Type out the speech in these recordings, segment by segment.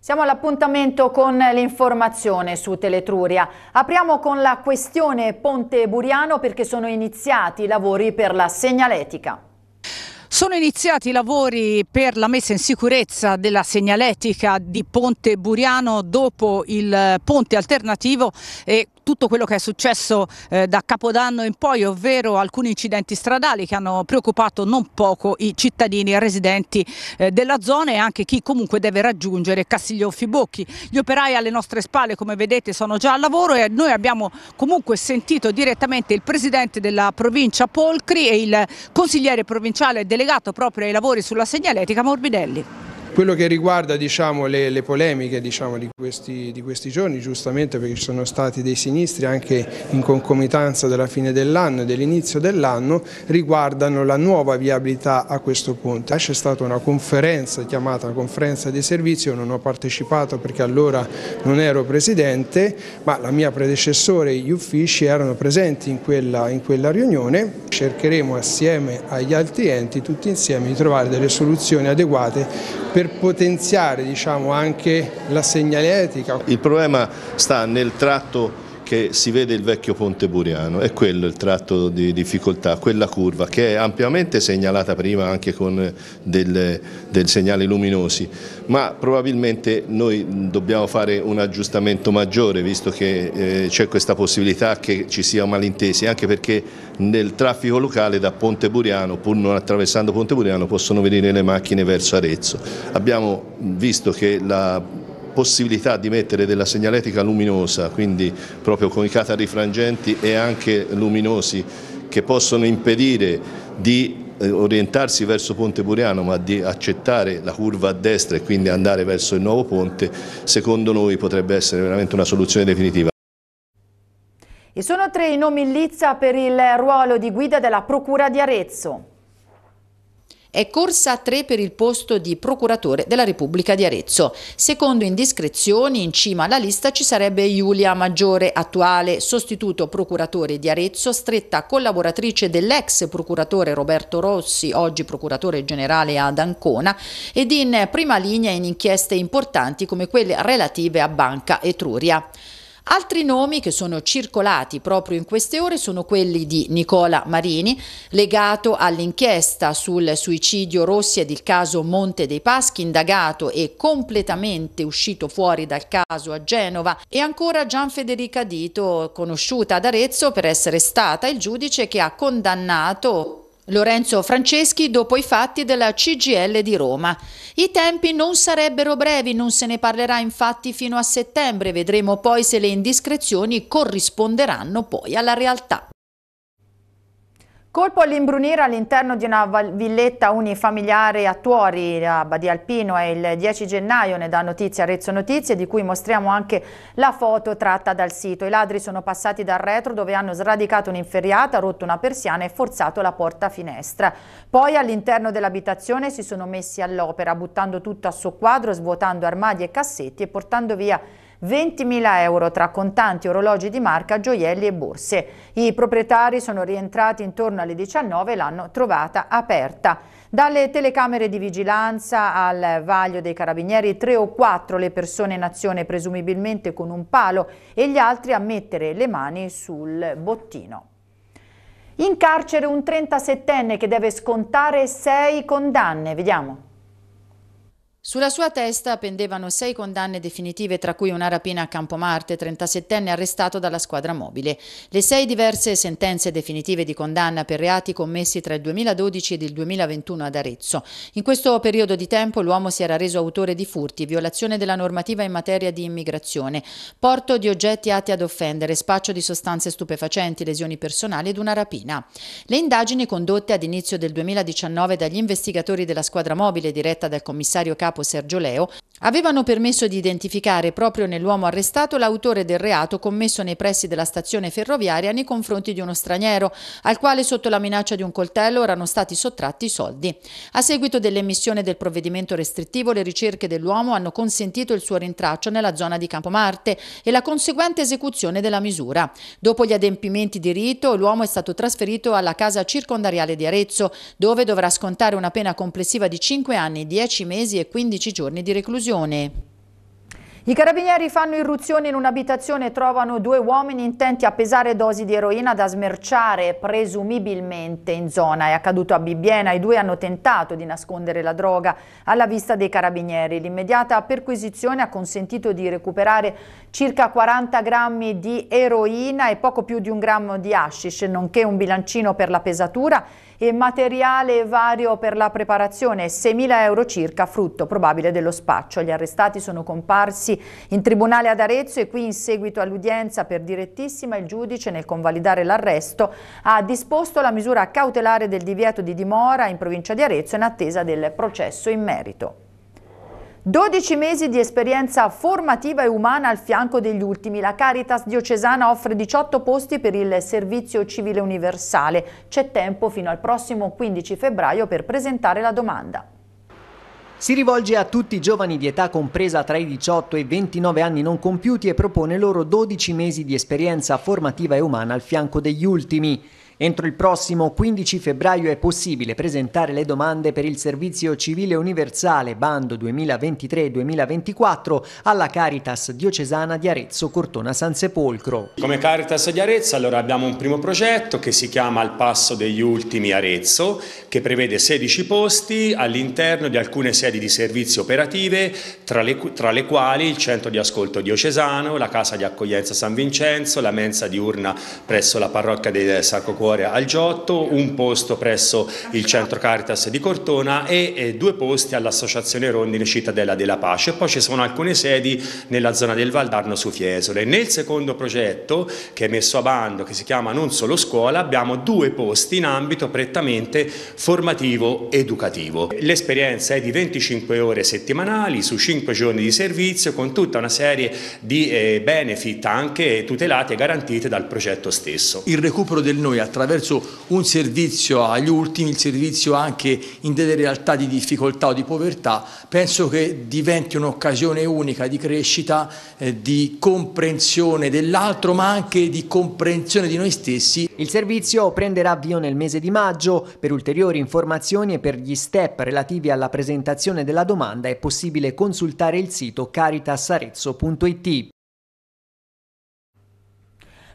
Siamo all'appuntamento con l'informazione su Teletruria. Apriamo con la questione Ponte Buriano perché sono iniziati i lavori per la segnaletica. Sono iniziati i lavori per la messa in sicurezza della segnaletica di Ponte Buriano dopo il ponte alternativo e tutto quello che è successo eh, da Capodanno in poi, ovvero alcuni incidenti stradali che hanno preoccupato non poco i cittadini e residenti eh, della zona e anche chi comunque deve raggiungere Castiglio Fibocchi. Gli operai alle nostre spalle, come vedete, sono già al lavoro e noi abbiamo comunque sentito direttamente il presidente della provincia Polcri e il consigliere provinciale delegato proprio ai lavori sulla segnaletica Morbidelli. Quello che riguarda diciamo, le, le, polemiche diciamo, di, questi, di, questi, giorni, giustamente perché ci sono stati dei sinistri anche in concomitanza della fine dell'anno e dell'inizio dell'anno, riguardano la nuova viabilità a questo punto. C'è stata una conferenza chiamata una conferenza di servizio, non ho partecipato perché allora non ero presidente, ma la mia predecessore e gli uffici erano presenti in quella, in quella riunione. Cercheremo assieme agli altri enti, tutti insieme, di trovare delle soluzioni adeguate per potenziare diciamo, anche la segnaletica. Il problema sta nel tratto che si vede il vecchio ponte Buriano, è quello il tratto di difficoltà, quella curva che è ampiamente segnalata prima anche con dei segnali luminosi, ma probabilmente noi dobbiamo fare un aggiustamento maggiore visto che eh, c'è questa possibilità che ci sia malintesi, anche perché nel traffico locale da Ponte Buriano, pur non attraversando Ponte Buriano, possono venire le macchine verso Arezzo. Abbiamo visto che la possibilità di mettere della segnaletica luminosa, quindi proprio con i catari frangenti e anche luminosi che possono impedire di eh, orientarsi verso Ponte Buriano ma di accettare la curva a destra e quindi andare verso il nuovo ponte, secondo noi potrebbe essere veramente una soluzione definitiva. E sono tre i nomi in lizza per il ruolo di guida della Procura di Arezzo. È corsa a tre per il posto di procuratore della Repubblica di Arezzo. Secondo indiscrezioni, in cima alla lista ci sarebbe Giulia Maggiore, attuale sostituto procuratore di Arezzo, stretta collaboratrice dell'ex procuratore Roberto Rossi, oggi procuratore generale ad Ancona, ed in prima linea in inchieste importanti come quelle relative a Banca Etruria. Altri nomi che sono circolati proprio in queste ore sono quelli di Nicola Marini, legato all'inchiesta sul suicidio Rossi ed il caso Monte dei Paschi, indagato e completamente uscito fuori dal caso a Genova, e ancora Gianfederica Dito, conosciuta ad Arezzo per essere stata il giudice che ha condannato Lorenzo Franceschi dopo i fatti della CGL di Roma. I tempi non sarebbero brevi, non se ne parlerà infatti fino a settembre, vedremo poi se le indiscrezioni corrisponderanno poi alla realtà. Colpo all'imbrunire all'interno di una villetta unifamiliare a Tuori, a Badia Alpino, è il 10 gennaio, ne dà notizia Arezzo Notizie, di cui mostriamo anche la foto tratta dal sito. I ladri sono passati dal retro dove hanno sradicato un'inferriata, rotto una persiana e forzato la porta finestra. Poi all'interno dell'abitazione si sono messi all'opera, buttando tutto a soqquadro, svuotando armadi e cassetti e portando via 20.000 euro tra contanti, orologi di marca, gioielli e borse. I proprietari sono rientrati intorno alle 19 e l'hanno trovata aperta. Dalle telecamere di vigilanza al vaglio dei carabinieri, tre o quattro le persone in azione presumibilmente con un palo e gli altri a mettere le mani sul bottino. In carcere un 37enne che deve scontare sei condanne, vediamo. Sulla sua testa pendevano sei condanne definitive, tra cui una rapina a Campomarte, 37enne arrestato dalla squadra mobile. Le sei diverse sentenze definitive di condanna per reati commessi tra il 2012 ed il 2021 ad Arezzo. In questo periodo di tempo l'uomo si era reso autore di furti, violazione della normativa in materia di immigrazione, porto di oggetti atti ad offendere, spaccio di sostanze stupefacenti, lesioni personali ed una rapina. Le indagini condotte ad inizio del 2019 dagli investigatori della squadra mobile diretta dal commissario capo capo Sergio Leo avevano permesso di identificare proprio nell'uomo arrestato l'autore del reato commesso nei pressi della stazione ferroviaria nei confronti di uno straniero, al quale sotto la minaccia di un coltello erano stati sottratti i soldi. A seguito dell'emissione del provvedimento restrittivo, le ricerche dell'uomo hanno consentito il suo rintraccio nella zona di Campomarte e la conseguente esecuzione della misura. Dopo gli adempimenti di rito, l'uomo è stato trasferito alla casa circondariale di Arezzo, dove dovrà scontare una pena complessiva di 5 anni, 10 mesi e 15 giorni di reclusione confusione. I carabinieri fanno irruzione in un'abitazione e trovano due uomini intenti a pesare dosi di eroina da smerciare presumibilmente in zona. È accaduto a Bibbiena, i due hanno tentato di nascondere la droga alla vista dei carabinieri. L'immediata perquisizione ha consentito di recuperare circa 40 grammi di eroina e poco più di un grammo di hashish, nonché un bilancino per la pesatura e materiale vario per la preparazione, 6.000 euro circa frutto probabile dello spaccio. Gli arrestati sono comparsi in tribunale ad Arezzo e qui in seguito all'udienza per direttissima il giudice nel convalidare l'arresto ha disposto la misura cautelare del divieto di dimora in provincia di Arezzo in attesa del processo in merito. 12 mesi di esperienza formativa e umana al fianco degli ultimi. La Caritas diocesana offre 18 posti per il servizio civile universale. C'è tempo fino al prossimo 15 febbraio per presentare la domanda. Si rivolge a tutti i giovani di età compresa tra i 18 e i 29 anni non compiuti e propone loro 12 mesi di esperienza formativa e umana al fianco degli ultimi. Entro il prossimo 15 febbraio è possibile presentare le domande per il servizio civile universale bando 2023-2024 alla Caritas diocesana di Arezzo Cortona San Sepolcro. Come Caritas di Arezzo allora abbiamo un primo progetto che si chiama Al passo degli ultimi Arezzo che prevede 16 posti all'interno di alcune sedi di servizio operative tra le, tra le quali il centro di ascolto diocesano, la casa di accoglienza San Vincenzo, la mensa diurna presso la parrocchia del Sacro Cuore fuori al Giotto, un posto presso il centro Caritas di Cortona e, due posti all'associazione Rondine Cittadella della Pace. Poi ci sono alcune sedi nella zona del Valdarno su Fiesole. Nel secondo progetto che è messo a bando, che si chiama Non Solo Scuola, abbiamo due posti in ambito prettamente formativo-educativo. L'esperienza è di 25 ore settimanali su 5 giorni di servizio con tutta una serie di eh, benefit anche tutelati e garantiti dal progetto stesso. Il recupero del noi attraverso attraverso un servizio agli ultimi, il servizio anche in delle realtà di difficoltà o di povertà, penso che diventi un'occasione unica di crescita, eh, di comprensione dell'altro ma anche di comprensione di noi stessi. Il servizio prenderà avvio nel mese di maggio, per ulteriori informazioni e per gli step relativi alla presentazione della domanda è possibile consultare il sito caritasarezzo.it.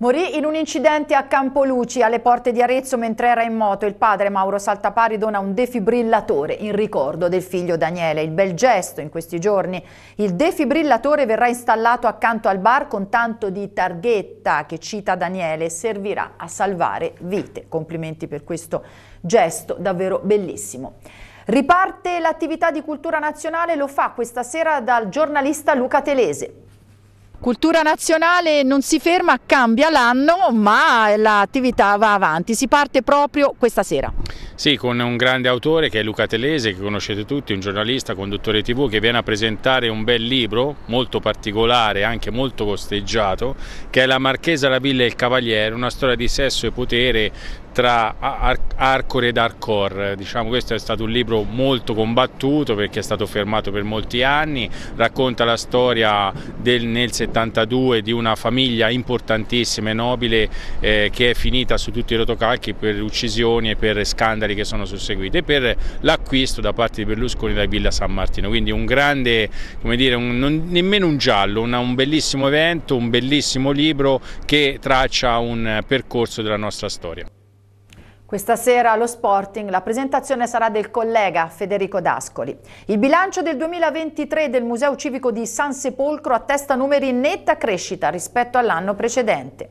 Morì in un incidente a Campoluci, alle porte di Arezzo, mentre era in moto. Il padre Mauro Saltapari dona un defibrillatore in ricordo del figlio Daniele. Il bel gesto in questi giorni. Il defibrillatore verrà installato accanto al bar con tanto di targhetta che cita Daniele e servirà a salvare vite. Complimenti per questo gesto davvero bellissimo. Riparte l'attività di cultura nazionale, lo fa questa sera dal giornalista Luca Telese. Cultura nazionale non si ferma, cambia l'anno, ma l'attività va avanti. Si parte proprio questa sera. Sì, con un grande autore che è Luca Telese, che conoscete tutti, un giornalista, conduttore tv, che viene a presentare un bel libro, molto particolare, anche molto costeggiato, che è La Marchesa, la Villa e il Cavaliere, una storia di sesso e potere tra hardcore ed hardcore. Diciamo, questo è stato un libro molto combattuto perché è stato fermato per molti anni, racconta la storia del, nel 72 di una famiglia importantissima e nobile eh, che è finita su tutti i rotocalchi per uccisioni e per scandali che sono susseguiti e per l'acquisto da parte di Berlusconi da Villa San Martino. Quindi un grande, come dire, un, non, nemmeno un giallo, una, un bellissimo evento, un bellissimo libro che traccia un percorso della nostra storia. Questa sera allo Sporting la presentazione sarà del collega Federico Dascoli. Il bilancio del 2023 del Museo Civico di San Sepolcro attesta numeri in netta crescita rispetto all'anno precedente.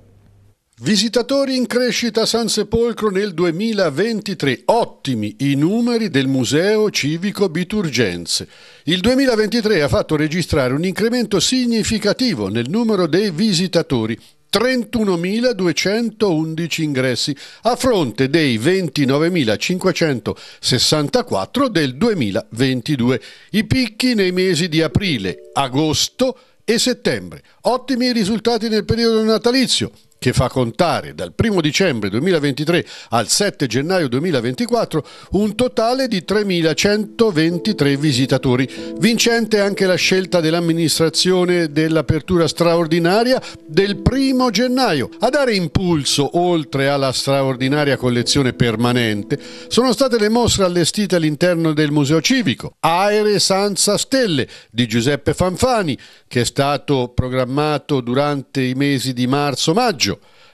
Visitatori in crescita a San Sepolcro nel 2023, ottimi i numeri del Museo Civico Biturgenze. Il 2023 ha fatto registrare un incremento significativo nel numero dei visitatori, 31.211 ingressi a fronte dei 29.564 del 2022. I picchi nei mesi di aprile, agosto e settembre. Ottimi risultati nel periodo natalizio che fa contare dal 1 dicembre 2023 al 7 gennaio 2024 un totale di 3.123 visitatori. Vincente anche la scelta dell'amministrazione dell'apertura straordinaria del 1 gennaio. A dare impulso, oltre alla straordinaria collezione permanente, sono state le mostre allestite all'interno del Museo Civico, Aere Sanza Stelle di Giuseppe Fanfani, che è stato programmato durante i mesi di marzo-maggio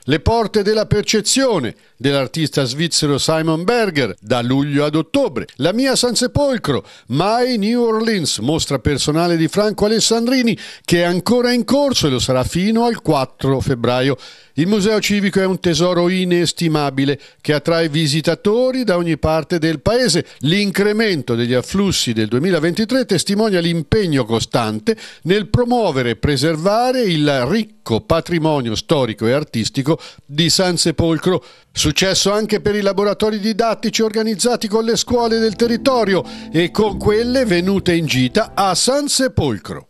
le porte della percezione dell'artista svizzero Simon Berger da luglio ad ottobre, La mia Sansepolcro, My New Orleans, mostra personale di Franco Alessandrini che è ancora in corso e lo sarà fino al 4 febbraio. Il Museo Civico è un tesoro inestimabile che attrae visitatori da ogni parte del paese. L'incremento degli afflussi del 2023 testimonia l'impegno costante nel promuovere e preservare il ricco patrimonio storico e artistico di San Sepolcro. Successo anche per i laboratori didattici organizzati con le scuole del territorio e con quelle venute in gita a San Sepolcro.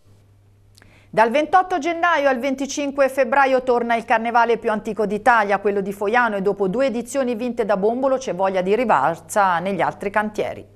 Dal 28 gennaio al 25 febbraio torna il carnevale più antico d'Italia, quello di Foiano, e dopo due edizioni vinte da Bombolo c'è voglia di rivalsa negli altri cantieri.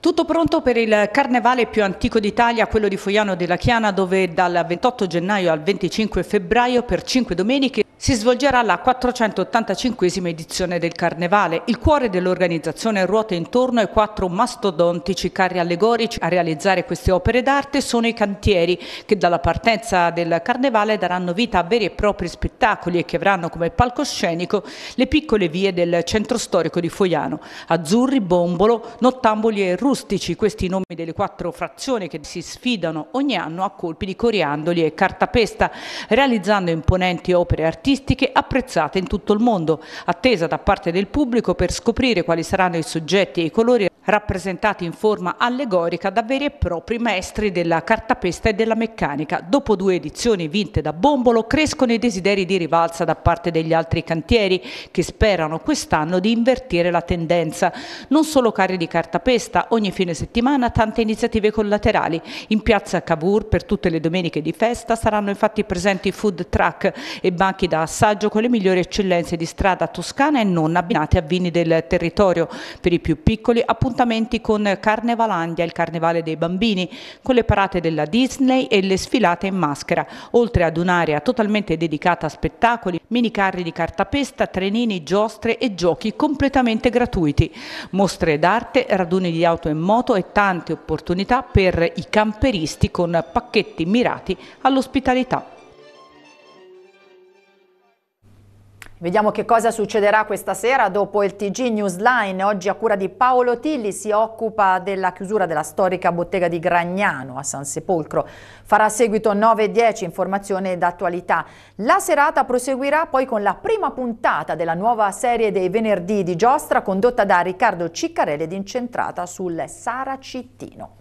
Tutto pronto per il carnevale più antico d'Italia, quello di Foiano della Chiana, dove dal 28 gennaio al 25 febbraio per 5 domeniche si svolgerà la 485 edizione del Carnevale. Il cuore dell'organizzazione ruota intorno ai quattro mastodontici carri allegorici. A realizzare queste opere d'arte sono i cantieri che dalla partenza del Carnevale daranno vita a veri e propri spettacoli e che avranno come palcoscenico le piccole vie del centro storico di Foiano. Azzurri, Bombolo, Nottamboli e rustici questi nomi delle quattro frazioni che si sfidano ogni anno a colpi di coriandoli e cartapesta, realizzando imponenti opere artistiche apprezzate in tutto il mondo, attesa da parte del pubblico per scoprire quali saranno i soggetti e i colori rappresentati in forma allegorica da veri e propri maestri della cartapesta e della meccanica. Dopo due edizioni vinte da Bombolo crescono i desideri di rivalsa da parte degli altri cantieri che sperano quest'anno di invertire la tendenza. Non solo carri di cartapesta, ogni fine settimana tante iniziative collaterali. In piazza Cavour per tutte le domeniche di festa saranno infatti presenti food truck e banchi da assaggio con le migliori eccellenze di strada toscana e non abbinate a vini del territorio. Per i più piccoli appunto appuntamenti con Carnevalandia, il carnevale dei bambini, con le parate della Disney e le sfilate in maschera, oltre ad un'area totalmente dedicata a spettacoli, minicarri di cartapesta, trenini, giostre e giochi completamente gratuiti, mostre d'arte, raduni di auto e moto e tante opportunità per i camperisti con pacchetti mirati all'ospitalità. Vediamo che cosa succederà questa sera dopo il TG Newsline. Oggi a cura di Paolo Tilli si occupa della chiusura della storica bottega di Gragnano a San Sepolcro. Farà seguito 9 e 10 informazione d'attualità. La serata proseguirà poi con la prima puntata della nuova serie dei venerdì di giostra condotta da Riccardo Ciccarelli ed incentrata sul Sara Cittino.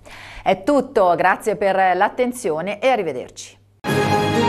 È tutto, grazie per l'attenzione e arrivederci.